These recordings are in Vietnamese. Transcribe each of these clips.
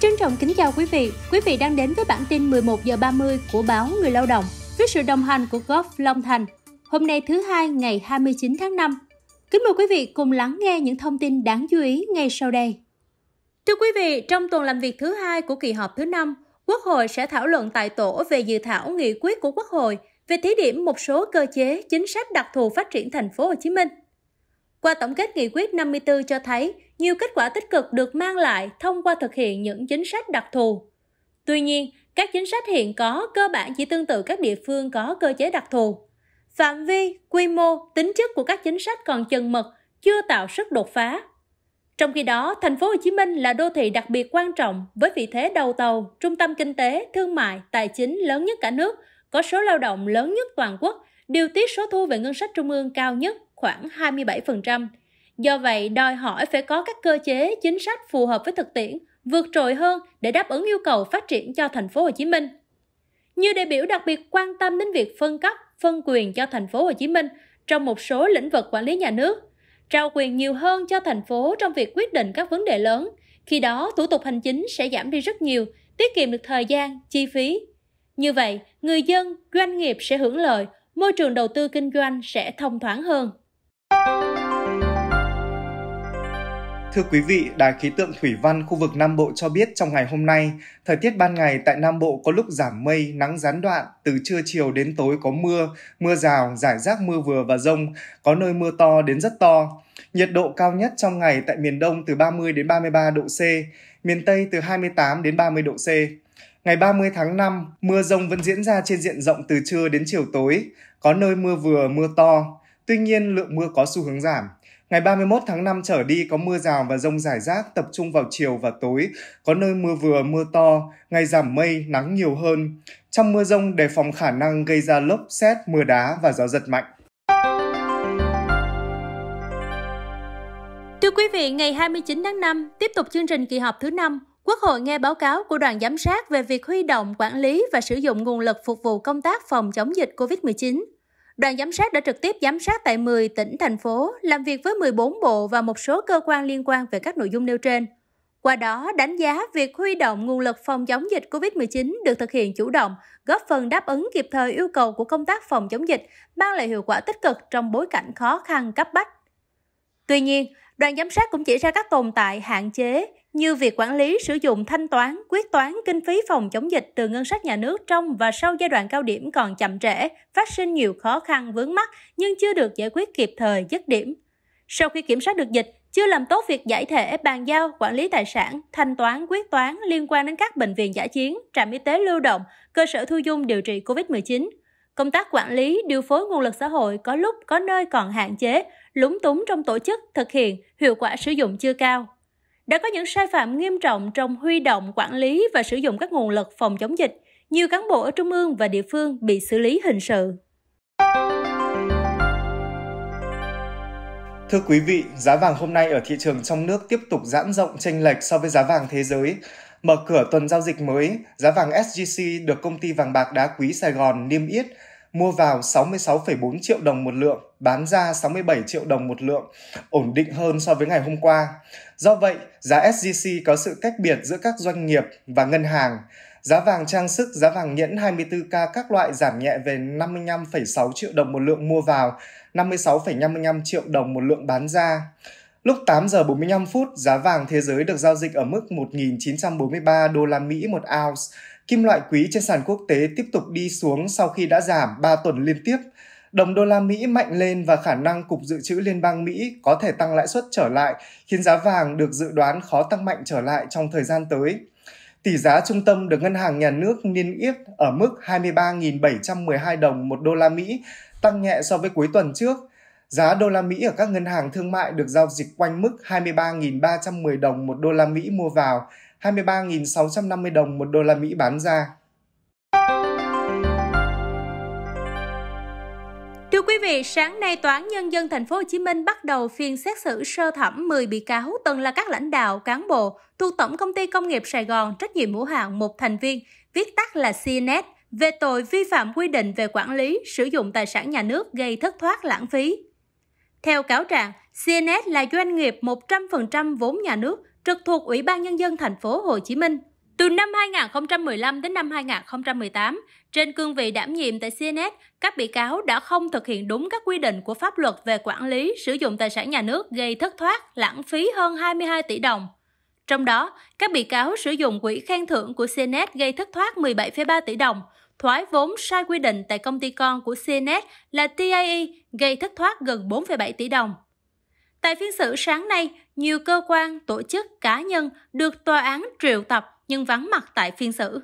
Trân trọng kính chào quý vị. Quý vị đang đến với bản tin 11 giờ 30 của báo Người Lao động với sự đồng hành của Golf Long Thành. Hôm nay thứ hai ngày 29 tháng 5. Kính mời quý vị cùng lắng nghe những thông tin đáng chú ý ngay sau đây. Thưa quý vị, trong tuần làm việc thứ hai của kỳ họp thứ năm, Quốc hội sẽ thảo luận tại tổ về dự thảo nghị quyết của Quốc hội về thí điểm một số cơ chế chính sách đặc thù phát triển thành phố Hồ Chí Minh. Qua tổng kết nghị quyết 54 cho thấy nhiều kết quả tích cực được mang lại thông qua thực hiện những chính sách đặc thù. Tuy nhiên, các chính sách hiện có cơ bản chỉ tương tự các địa phương có cơ chế đặc thù. Phạm vi, quy mô, tính chất của các chính sách còn chừng mực, chưa tạo sức đột phá, trong khi đó, thành phố Hồ Chí Minh là đô thị đặc biệt quan trọng với vị thế đầu tàu, trung tâm kinh tế, thương mại, tài chính lớn nhất cả nước, có số lao động lớn nhất toàn quốc, điều tiết số thu về ngân sách trung ương cao nhất khoảng 27%. Do vậy, đòi hỏi phải có các cơ chế, chính sách phù hợp với thực tiễn, vượt trội hơn để đáp ứng yêu cầu phát triển cho thành phố Hồ Chí Minh. Nhiều đại biểu đặc biệt quan tâm đến việc phân cấp, phân quyền cho thành phố Hồ Chí Minh trong một số lĩnh vực quản lý nhà nước trao quyền nhiều hơn cho thành phố trong việc quyết định các vấn đề lớn. Khi đó, thủ tục hành chính sẽ giảm đi rất nhiều, tiết kiệm được thời gian, chi phí. Như vậy, người dân, doanh nghiệp sẽ hưởng lợi, môi trường đầu tư kinh doanh sẽ thông thoáng hơn. Thưa quý vị, Đài khí tượng Thủy văn khu vực Nam Bộ cho biết trong ngày hôm nay, thời tiết ban ngày tại Nam Bộ có lúc giảm mây, nắng gián đoạn, từ trưa chiều đến tối có mưa, mưa rào, rải rác mưa vừa và rông, có nơi mưa to đến rất to. Nhiệt độ cao nhất trong ngày tại miền Đông từ 30 đến 33 độ C, miền Tây từ 28 đến 30 độ C. Ngày 30 tháng 5, mưa rông vẫn diễn ra trên diện rộng từ trưa đến chiều tối, có nơi mưa vừa, mưa to. Tuy nhiên, lượng mưa có xu hướng giảm. Ngày 31 tháng 5 trở đi có mưa rào và rông rải rác tập trung vào chiều và tối, có nơi mưa vừa mưa to, ngày giảm mây, nắng nhiều hơn. Trong mưa rông đề phòng khả năng gây ra lốc, xét, mưa đá và gió giật mạnh. Thưa quý vị, ngày 29 tháng 5, tiếp tục chương trình kỳ họp thứ 5, Quốc hội nghe báo cáo của đoàn giám sát về việc huy động, quản lý và sử dụng nguồn lực phục vụ công tác phòng chống dịch COVID-19. Đoàn giám sát đã trực tiếp giám sát tại 10 tỉnh, thành phố, làm việc với 14 bộ và một số cơ quan liên quan về các nội dung nêu trên. Qua đó, đánh giá việc huy động nguồn lực phòng chống dịch COVID-19 được thực hiện chủ động, góp phần đáp ứng kịp thời yêu cầu của công tác phòng chống dịch, mang lại hiệu quả tích cực trong bối cảnh khó khăn cấp bách. Tuy nhiên, Đoàn giám sát cũng chỉ ra các tồn tại, hạn chế như việc quản lý, sử dụng, thanh toán, quyết toán kinh phí phòng chống dịch từ ngân sách nhà nước trong và sau giai đoạn cao điểm còn chậm trễ, phát sinh nhiều khó khăn vướng mắt nhưng chưa được giải quyết kịp thời dứt điểm. Sau khi kiểm soát được dịch, chưa làm tốt việc giải thể, bàn giao, quản lý tài sản, thanh toán, quyết toán liên quan đến các bệnh viện giả chiến, trạm y tế lưu động, cơ sở thu dung điều trị COVID-19. Công tác quản lý, điều phối nguồn lực xã hội có lúc có nơi còn hạn chế, lúng túng trong tổ chức, thực hiện, hiệu quả sử dụng chưa cao. Đã có những sai phạm nghiêm trọng trong huy động, quản lý và sử dụng các nguồn lực phòng chống dịch, nhiều cán bộ ở trung ương và địa phương bị xử lý hình sự. Thưa quý vị, giá vàng hôm nay ở thị trường trong nước tiếp tục giãn rộng chênh lệch so với giá vàng thế giới. Mở cửa tuần giao dịch mới, giá vàng SJC được công ty vàng bạc đá quý Sài Gòn niêm yết mua vào 66,4 triệu đồng một lượng, bán ra 67 triệu đồng một lượng, ổn định hơn so với ngày hôm qua. Do vậy, giá SJC có sự cách biệt giữa các doanh nghiệp và ngân hàng. Giá vàng trang sức, giá vàng nhẫn 24K các loại giảm nhẹ về 55,6 triệu đồng một lượng mua vào, 56,55 triệu đồng một lượng bán ra. Lúc 8 giờ 45 phút, giá vàng thế giới được giao dịch ở mức 1.943 đô la Mỹ một ounce. Kim loại quý trên sàn quốc tế tiếp tục đi xuống sau khi đã giảm 3 tuần liên tiếp. Đồng đô la Mỹ mạnh lên và khả năng Cục Dự trữ Liên bang Mỹ có thể tăng lãi suất trở lại, khiến giá vàng được dự đoán khó tăng mạnh trở lại trong thời gian tới. Tỷ giá trung tâm được Ngân hàng Nhà nước niêm yết ở mức 23.712 đồng một đô la Mỹ, tăng nhẹ so với cuối tuần trước Giá đô la Mỹ ở các ngân hàng thương mại được giao dịch quanh mức 23.310 đồng một đô la Mỹ mua vào, 23.650 đồng một đô la Mỹ bán ra. Thưa quý vị, sáng nay Tòa án Nhân dân Thành phố Hồ Chí Minh bắt đầu phiên xét xử sơ thẩm 10 bị cáo từng là các lãnh đạo, cán bộ thuộc Tổng Công ty Công nghiệp Sài Gòn trách nhiệm hữu hạn một thành viên, viết tắt là CNS, e về tội vi phạm quy định về quản lý, sử dụng tài sản nhà nước gây thất thoát lãng phí. Theo cáo trạng, CNS là doanh nghiệp 100% vốn nhà nước, trực thuộc Ủy ban Nhân dân thành phố Hồ Chí Minh. Từ năm 2015 đến năm 2018, trên cương vị đảm nhiệm tại CNS, các bị cáo đã không thực hiện đúng các quy định của pháp luật về quản lý sử dụng tài sản nhà nước gây thất thoát, lãng phí hơn 22 tỷ đồng. Trong đó, các bị cáo sử dụng quỹ khen thưởng của CNS gây thất thoát 17,3 tỷ đồng, thoái vốn sai quy định tại công ty con của CNS là TIE gây thất thoát gần 4,7 tỷ đồng. Tại phiên xử sáng nay, nhiều cơ quan, tổ chức, cá nhân được tòa án triệu tập nhưng vắng mặt tại phiên xử.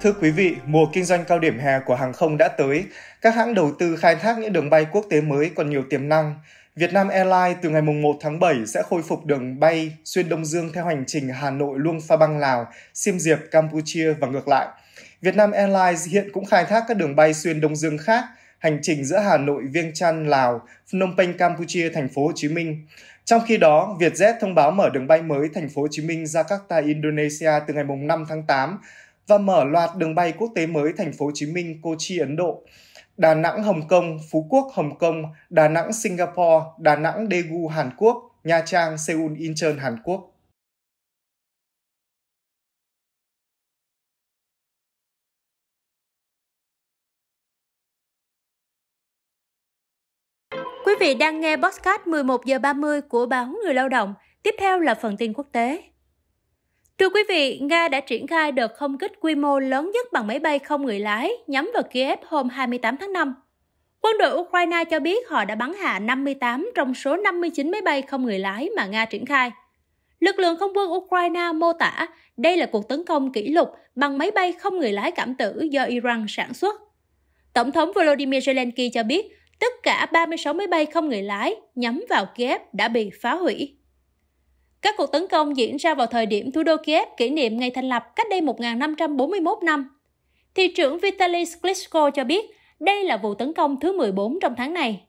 Thưa quý vị, mùa kinh doanh cao điểm hè của hàng không đã tới. Các hãng đầu tư khai thác những đường bay quốc tế mới còn nhiều tiềm năng. Việt Nam Airlines từ ngày 1 tháng 7 sẽ khôi phục đường bay xuyên Đông Dương theo hành trình Hà Nội Luông Pha Bang Lào, Siem Diệp Campuchia và ngược lại. Việt Nam Airlines hiện cũng khai thác các đường bay xuyên Đông Dương khác, hành trình giữa Hà Nội Viêng Chăn Lào, Phnom Penh Campuchia, thành phố Hồ Chí Minh. Trong khi đó, Vietjet thông báo mở đường bay mới thành phố Hồ Chí Minh Jakarta Indonesia từ ngày 5 tháng 8 và mở loạt đường bay quốc tế mới thành phố Hồ Chí Minh Kochi Ấn Độ. Đà Nẵng Hồng Kông, Phú Quốc Hồng Kông, Đà Nẵng Singapore, Đà Nẵng Daegu Hàn Quốc, Nha Trang Seoul Incheon Hàn Quốc. Quý vị đang nghe podcast 11 giờ 30 của báo Người Lao động. Tiếp theo là phần tin quốc tế. Thưa quý vị, Nga đã triển khai đợt không kích quy mô lớn nhất bằng máy bay không người lái nhắm vào Kiev hôm 28 tháng 5. Quân đội Ukraine cho biết họ đã bắn hạ 58 trong số 59 máy bay không người lái mà Nga triển khai. Lực lượng không quân Ukraine mô tả đây là cuộc tấn công kỷ lục bằng máy bay không người lái cảm tử do Iran sản xuất. Tổng thống Volodymyr Zelensky cho biết tất cả 36 máy bay không người lái nhắm vào Kiev đã bị phá hủy. Các cuộc tấn công diễn ra vào thời điểm thủ đô Kiev kỷ niệm ngày thành lập cách đây 1.541 năm. Thị trưởng Vitaly Klitschko cho biết đây là vụ tấn công thứ 14 trong tháng này.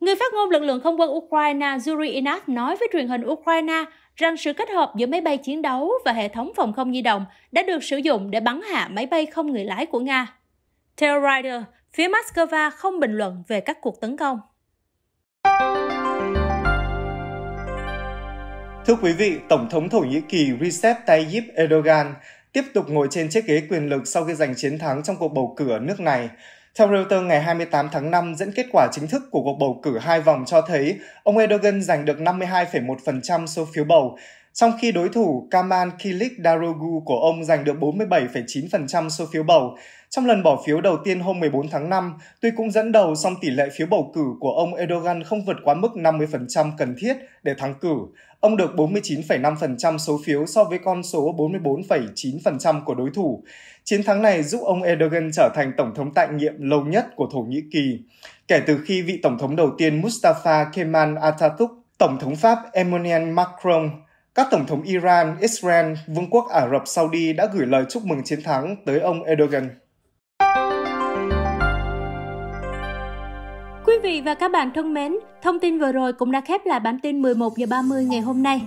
Người phát ngôn lực lượng không quân Ukraine Yuri Inak nói với truyền hình Ukraine rằng sự kết hợp giữa máy bay chiến đấu và hệ thống phòng không di động đã được sử dụng để bắn hạ máy bay không người lái của Nga. Theo Reuters, phía Moscow không bình luận về các cuộc tấn công. Thưa quý vị, Tổng thống Thổ Nhĩ Kỳ Recep Tayyip Erdogan tiếp tục ngồi trên chiếc ghế quyền lực sau khi giành chiến thắng trong cuộc bầu cử ở nước này. Theo Reuters ngày 28 tháng 5 dẫn kết quả chính thức của cuộc bầu cử hai vòng cho thấy ông Erdogan giành được 52,1% số phiếu bầu, trong khi đối thủ Kaman Kilik Darogu của ông giành được 47,9% số phiếu bầu. Trong lần bỏ phiếu đầu tiên hôm 14 tháng 5, tuy cũng dẫn đầu song tỷ lệ phiếu bầu cử của ông Erdogan không vượt quá mức 50% cần thiết để thắng cử. Ông được 49,5% số phiếu so với con số 44,9% của đối thủ. Chiến thắng này giúp ông Erdogan trở thành tổng thống tại nhiệm lâu nhất của Thổ Nhĩ Kỳ, kể từ khi vị tổng thống đầu tiên Mustafa Kemal Atatürk, tổng thống Pháp Emmanuel Macron các tổng thống Iran, Israel, Vương quốc Ả Rập Saudi đã gửi lời chúc mừng chiến thắng tới ông Erdogan. Quý vị và các bạn thân mến, thông tin vừa rồi cũng đã khép lại bản tin 11 giờ 30 ngày hôm nay.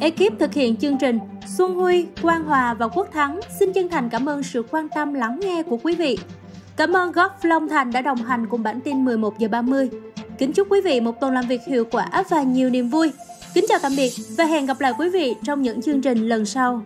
Ekip thực hiện chương trình Xuân Huy, Quang Hòa và Quốc Thắng xin chân thành cảm ơn sự quan tâm lắng nghe của quý vị. Cảm ơn Góp Long Thành đã đồng hành cùng bản tin 11 giờ 30. Kính chúc quý vị một tuần làm việc hiệu quả và nhiều niềm vui. Kính chào tạm biệt và hẹn gặp lại quý vị trong những chương trình lần sau.